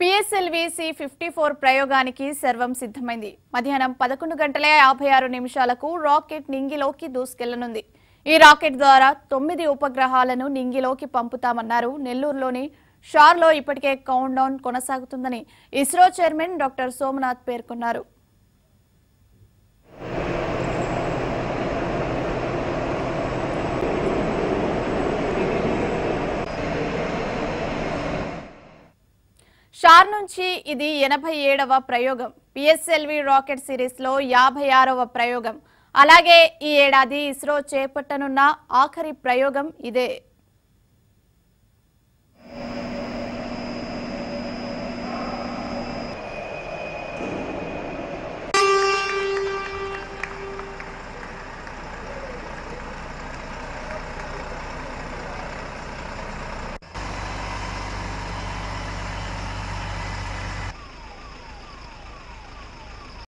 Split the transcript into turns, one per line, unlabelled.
PSLV C fifty four ప్రయోగానికి సర్వం సిద్ధమైంది మధ్యాహ్నం పదకొండు గంటల యాభై ఆరు నిమిషాలకు రాకెట్ నింగిలోకి దూసుకెళ్లనుంది ఈ రాకెట్ ద్వారా తొమ్మిది ఉపగ్రహాలను నింగిలోకి పంపుతామన్నారు నెల్లూరులోని షార్లో ఇప్పటికే కౌంట్ డౌన్ కొనసాగుతుందని ఇస్రో చైర్మన్ డాక్టర్ సోమనాథ్ పేర్కొన్నారు షార్ నుంచి ఇది ఎనభై ఏడవ ప్రయోగం పిఎస్ఎల్వి రాకెట్ సిరీస్లో యాభై ఆరవ ప్రయోగం అలాగే ఈ ఏడాది ఇస్రో చేపట్టనున్న ఆఖరి ప్రయోగం ఇదే